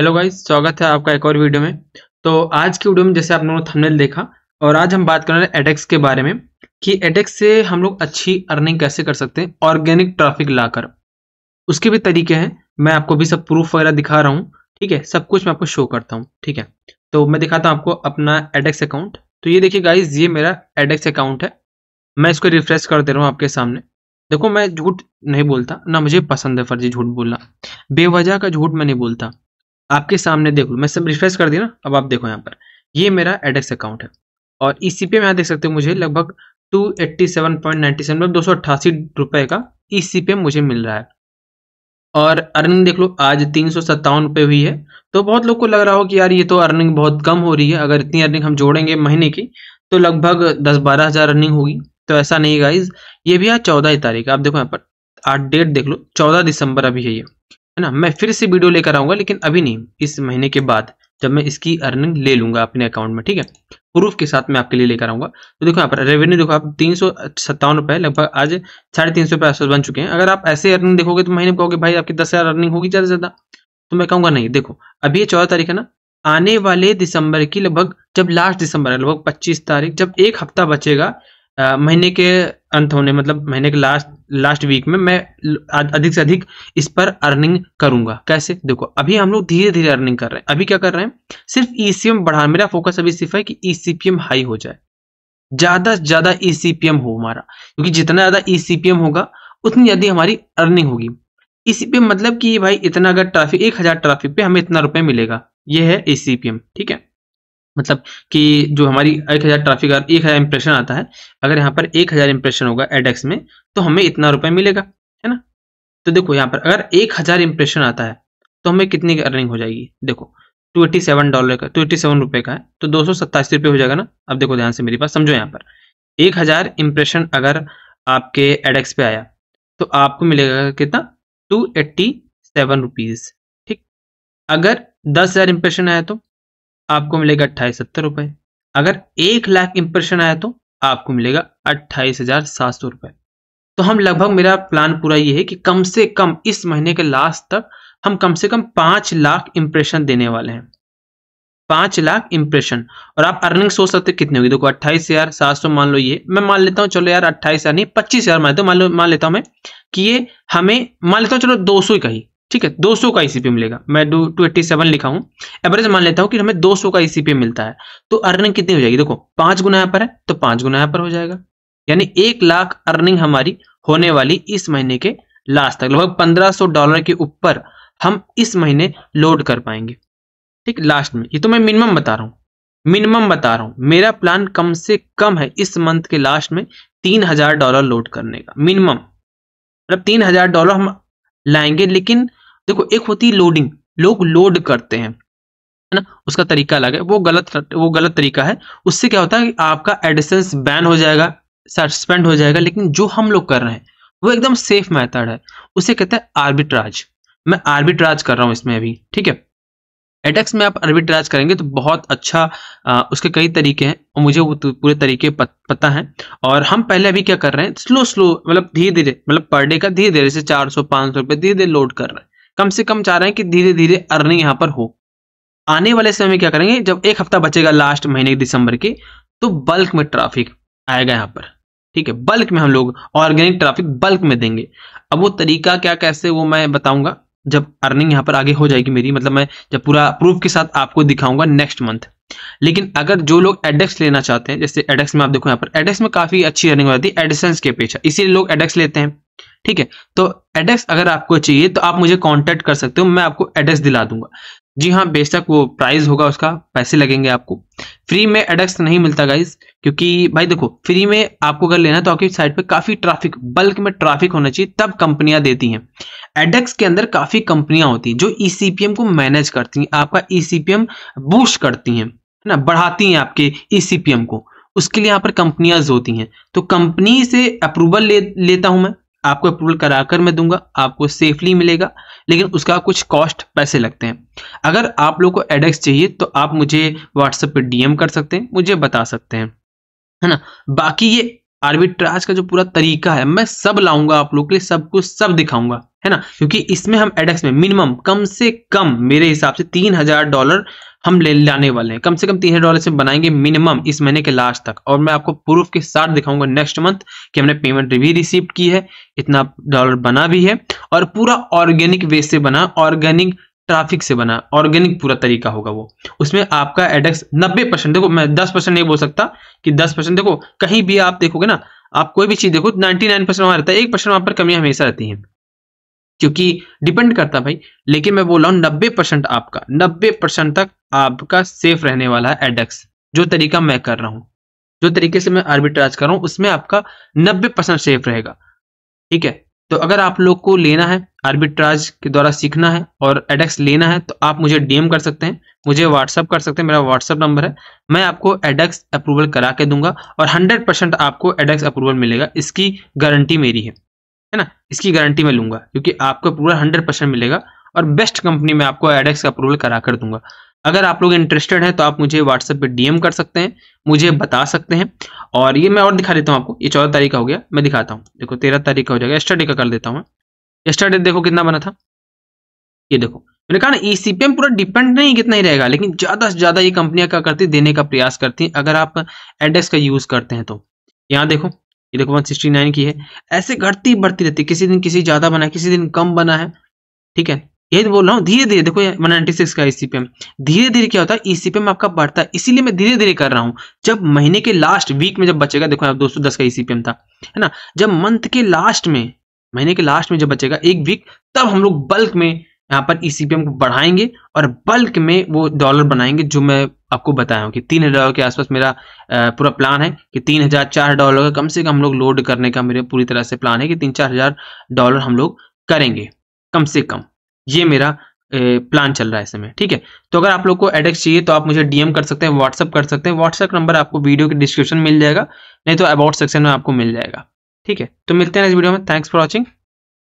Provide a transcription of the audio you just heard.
hello guys स्वागत है आपका एक और वीडियो में तो आज की वीडियो में जैसे आप लोगों ने थंबनेल देखा और आज हम बात कर रहे हैं एडेक्स के बारे में कि एडेक्स से हम लोग अच्छी अर्निंग कैसे कर सकते हैं ऑर्गेनिक ट्रैफिक लाकर उसके भी तरीके हैं मैं आपको भी सब प्रूफ वगैरह दिखा रहा हूँ ठीक है सब कुछ मैं आपको शो करता हूँ ठीक है तो मैं दिखाता हूँ आपको अपना एडेक्स अकाउंट तो ये देखिए गाइज ये मेरा एडेक्स अकाउंट है मैं इसको रिफ्रेश कर दे रहा हूँ आपके सामने देखो मैं झूठ नहीं बोलता ना मुझे पसंद है फर्जी झूठ बोलना बेवजह का झूठ मैं नहीं बोलता आपके सामने देखो मैं सब रिफ्रेश कर दिया ना अब आप देखो यहाँ पर ये मेरा एडेक्स अकाउंट है और ई सी पी देख सकते हो मुझे लगभग two eighty seven point ninety seven दो सौ अट्ठासी रुपये का ई सी पी मुझे मिल रहा है और अर्निंग देख लो आज तीन सौ सत्तावन रुपये हुई है तो बहुत लोग को लग रहा हो कि यार ये तो अर्निंग बहुत कम हो रही है अगर इतनी अर्निंग हम जोड़ेंगे महीने की तो लगभग दस बारह हज़ार अर्निंग होगी तो ऐसा नहीं गाइज ये भी आज चौदह तारीख आप देखो यहाँ पर आज डेट देख लो चौदह दिसंबर अभी है ये है ना मैं फिर से वीडियो लेकर आऊंगा लेकिन अभी नहीं इस महीने के बाद जब मैं इसकी अर्निंग ले लूंगा अपने अकाउंट में ठीक है प्रूफ के साथ मैं आपके लिए लेकर आऊंगा तो देखो यहाँ पर रेवेन्यू देखो आप तीन सौ सत्तावन रुपये लगभग आज साढ़े तीन सौ रुपये आसपास बन चुके हैं अगर आप ऐसे अर्निंग देखोगे तो महीने में कहोगे भाई आपकी दस हज़ार अर्निंग होगी ज़्यादा से ज़्यादा तो मैं कहूंगा नहीं देखो अभी ये चौदह तारीख है ना आने वाले दिसंबर की लगभग जब लास्ट दिसंबर है लगभग पच्चीस तारीख जब एक हफ्ता बचेगा महीने के अंत होने मतलब महीने के लास्ट लास्ट वीक में मैं अधिक से अधिक इस पर अर्निंग करूंगा कैसे देखो अभी हम लोग धीरे धीरे अर्निंग कर रहे हैं अभी क्या कर रहे हैं सिर्फ ईसीएम e बढ़ा मेरा फोकस अभी सिर्फ है कि ईसीपीएम e हाई हो जाए ज्यादा से ज्यादा ईसीपीएम e हो हमारा क्योंकि जितना ज्यादा ईसीपीएम होगा उतनी ज्यादा हमारी अर्निंग होगी ईसीपीएम मतलब कि भाई इतना अगर ट्राफिक एक हजार पे हमें इतना रुपए मिलेगा यह है ईसीपीएम ठीक है मतलब कि जो हमारी एक हज़ार ट्राफिक और एक हज़ार इंप्रेशन आता है अगर यहाँ पर एक हज़ार इंप्रेशन होगा एडेक्स में तो हमें इतना रुपए मिलेगा है ना तो देखो यहाँ पर अगर एक हज़ार इंप्रेशन आता है तो हमें कितनी अर्निंग हो जाएगी देखो टू एट्टी सेवन डॉलर का टू एटी सेवन रुपये का है तो दो सौ सत्तासी रुपये हो जाएगा ना अब देखो ध्यान से मेरी बात समझो यहाँ पर एक हज़ार इंप्रेशन अगर आपके एडेक्स पे आया तो आपको मिलेगा कितना टू एट्टी सेवन रुपीज़ ठीक अगर दस हज़ार इंप्रेशन आया तो आपको मिलेगा अट्ठाईस सत्तर रुपए अगर एक लाख इंप्रेशन आया तो आपको मिलेगा अट्ठाईस हजार सात सौ रुपए तो हम लगभग मेरा प्लान पूरा ये है कि कम से कम इस महीने के लास्ट तक हम कम से कम पांच लाख इंप्रेशन देने वाले हैं पांच लाख इंप्रेशन और आप अर्निंग सोच सकते कितने होगी देखो अट्ठाईस हजार सात सौ मान लो ये मैं मान लेता हूँ चलो यार अट्ठाईस हजार नहीं पच्चीस हजार मान लेता हूँ मान लेता हूं मैं कि ये हमें मान लेता हूँ चलो दो सौ ही कही ठीक है 200 का ईसीपी e मिलेगा मैं टू एट्टी सेवन लिखा हूं एवरेज मान लेता हूं कि हमें 200 का ईसीपी e मिलता है तो अर्निंग कितनी हो जाएगी देखो पांच गुना पर है तो पांच गुना पर हो जाएगा यानी एक लाख अर्निंग हमारी होने वाली इस महीने के लास्ट तक लगभग पंद्रह डॉलर के ऊपर हम इस महीने लोड कर पाएंगे ठीक लास्ट में ये तो मैं मिनिमम बता रहा हूँ मिनिमम बता रहा हूँ मेरा प्लान कम से कम है इस मंथ के लास्ट में तीन हजार डॉलर लोड करने का मिनिमम मतलब तीन हजार डॉलर हम लाएंगे लेकिन देखो एक होती है लोडिंग लोग लोड करते हैं है ना उसका तरीका अलग है वो गलत वो गलत तरीका है उससे क्या होता है आपका एडिसेंस बैन हो जाएगा सस्पेंड हो जाएगा लेकिन जो हम लोग कर रहे हैं वो एकदम सेफ मैथड है उसे कहते हैं आर्बिट्राज मैं आर्बिट्राज कर रहा हूँ इसमें अभी ठीक है एडेक्स में आप आर्बिट्राज करेंगे तो बहुत अच्छा आ, उसके कई तरीके हैं और मुझे वो तो पूरे तरीके पत, पता हैं और हम पहले अभी क्या कर रहे हैं स्लो स्लो मतलब धीरे धीरे मतलब पर डे का धीरे धीरे से 400 500 रुपए धीरे धीरे लोड कर रहे हैं कम से कम चाह रहे हैं कि धीरे धीरे अर्निंग यहाँ पर हो आने वाले समय में क्या करेंगे जब एक हफ्ता बचेगा लास्ट महीने दिसंबर के तो बल्क में ट्रैफिक आएगा यहाँ पर ठीक है बल्क में हम लोग ऑर्गेनिक ट्रैफिक बल्क में देंगे अब वो तरीका क्या कैसे वो मैं बताऊंगा जब अर्निंग यहाँ पर आगे हो जाएगी मेरी मतलब मैं जब पूरा प्रूफ के साथ आपको दिखाऊंगा नेक्स्ट मंथ लेकिन अगर जो लोग एडेक्स लेना चाहते हैं जैसे एडेक्स में आप देखो यहाँ पर एडेक्स में काफी अच्छी अर्निंग हो जाती है एडिसन के पेचा इसीलिए लोग एडेक्स लेते हैं ठीक है तो एड्रेस अगर आपको चाहिए तो आप मुझे कॉन्टेक्ट कर सकते हो मैं आपको एड्रेस दिला दूंगा जी हाँ बेशक वो प्राइस होगा उसका पैसे लगेंगे आपको फ्री में एडेक्स नहीं मिलता गाइज क्योंकि भाई देखो फ्री में आपको अगर लेना तो आपकी साइट पे काफ़ी ट्रैफिक बल्क में ट्रैफिक होना चाहिए तब कंपनियां देती हैं एडेक्स के अंदर काफ़ी कंपनियां होती हैं जो ईसीपीएम e को मैनेज करती हैं आपका ईसीपीएम e बूस्ट करती हैं है ना बढ़ाती हैं आपके ई e को उसके लिए यहाँ पर कंपनियां होती हैं तो कंपनी से अप्रूवल ले लेता हूं मैं आपको अप्रूवल करा कर मैं दूंगा आपको सेफली मिलेगा लेकिन उसका कुछ कॉस्ट पैसे लगते हैं अगर आप लोग को एडेक्स चाहिए तो आप मुझे व्हाट्सएप पर डीएम कर सकते हैं मुझे बता सकते हैं है ना बाकी ये आर्बिट्राज का जो पूरा तरीका है मैं सब लाऊंगा आप लोग के लिए सब कुछ सब दिखाऊंगा है ना क्योंकि इसमें हम एडेक्स में मिनिमम कम से कम मेरे हिसाब से तीन हजार डॉलर हम ले लाने वाले हैं कम से कम तीन हजार डॉलर से बनाएंगे मिनिमम इस महीने के लास्ट तक और मैं आपको प्रूफ के साथ दिखाऊंगा नेक्स्ट मंथ कि हमने पेमेंट भी रिसीव की है इतना डॉलर बना भी है और पूरा ऑर्गेनिक वे से बना ऑर्गेनिक ट्राफिक से बना ऑर्गेनिक पूरा तरीका होगा वो उसमें आपका एडेक्स 90 परसेंट देखो मैं 10 परसेंट नहीं बोल सकता कि 10 परसेंट देखो कहीं भी आप देखोगे ना आप कोई भी चीज देखो 99 परसेंट वहां रहता है एक परसेंट वहां पर कमियां हमेशा रहती हैं क्योंकि डिपेंड करता भाई लेकिन मैं बोल रहा हूँ नब्बे परसेंट आपका नब्बे परसेंट तक आपका सेफ रहने वाला है एडेक्स जो तरीका मैं कर रहा हूँ जो तरीके से मैं आर्बिट्राज कर रहा हूँ उसमें आपका नब्बे परसेंट सेफ रहेगा ठीक है तो अगर आप लोग को लेना है आर्बिट्राज के द्वारा सीखना है और एडेक्स लेना है तो आप मुझे डीएम कर सकते हैं मुझे व्हाट्सअप कर सकते हैं मेरा व्हाट्सअप नंबर है मैं आपको एडेक्स अप्रूवल करा के दूंगा और 100 परसेंट आपको एडेक्स अप्रूवल मिलेगा इसकी गारंटी मेरी है है ना इसकी गारंटी मैं लूंगा क्योंकि आपको पूरा हंड्रेड परसेंट मिलेगा और बेस्ट कंपनी में आपको एडेक्स अप्रूवल करा कर दूंगा अगर आप लोग इंटरेस्टेड हैं तो आप मुझे व्हाट्सएप पे डीएम कर सकते हैं मुझे बता सकते हैं और ये मैं और दिखा देता हूँ आपको ये चौदह तारीख का हो गया मैं दिखाता हूँ देखो तेरह तारीख का हो जाएगा एस्टरडे का कर देता हूँ एस्टरडे देखो कितना बना था ये देखो मैंने कहा ना ईसीपीएम e पूरा डिपेंड नहीं कितना ही रहेगा लेकिन ज़्यादा से ज़्यादा ये कंपनियां क्या करती देने का प्रयास करती है अगर आप एडेक्स का यूज़ करते हैं तो यहाँ देखो ये देखो नाइन की है ऐसे घटती बढ़ती रहती है किसी दिन किसी ज़्यादा बना है किसी दिन कम बना है ठीक है यही तो बोल रहा हूँ धीरे धीरे देखो वन नाइन्टी सिक्स का ईसीपीएम e धीरे धीरे क्या होता है ईसीपीएम e आपका बढ़ता है इसीलिए मैं धीरे धीरे कर रहा हूँ जब महीने के लास्ट वीक में जब बचेगा देखो दो सौ दस का ईसीपीएम e था है ना जब मंथ के लास्ट में महीने के लास्ट में जब बचेगा एक वीक तब हम लोग बल्क में यहाँ पर ईसीपीएम को बढ़ाएंगे और बल्क में वो डॉलर बनाएंगे जो मैं आपको बताया हूँ कि तीन हजार के आसपास मेरा पूरा प्लान है कि तीन हजार चार डॉलर का कम से कम हम लोग लोड करने का मेरे पूरी तरह से प्लान है कि तीन चार हजार डॉलर हम लोग करेंगे कम से कम ये मेरा प्लान चल रहा है इसमें ठीक है तो अगर आप लोग को एडेक्स चाहिए तो आप मुझे डीएम कर सकते हैं व्हाट्सअप कर सकते हैं व्हाट्सअप नंबर आपको वीडियो के डिस्क्रिप्शन मिल जाएगा नहीं तो अबाउट सेक्शन में आपको मिल जाएगा ठीक है तो मिलते हैं इस वीडियो में थैंक्स फॉर वॉचिंग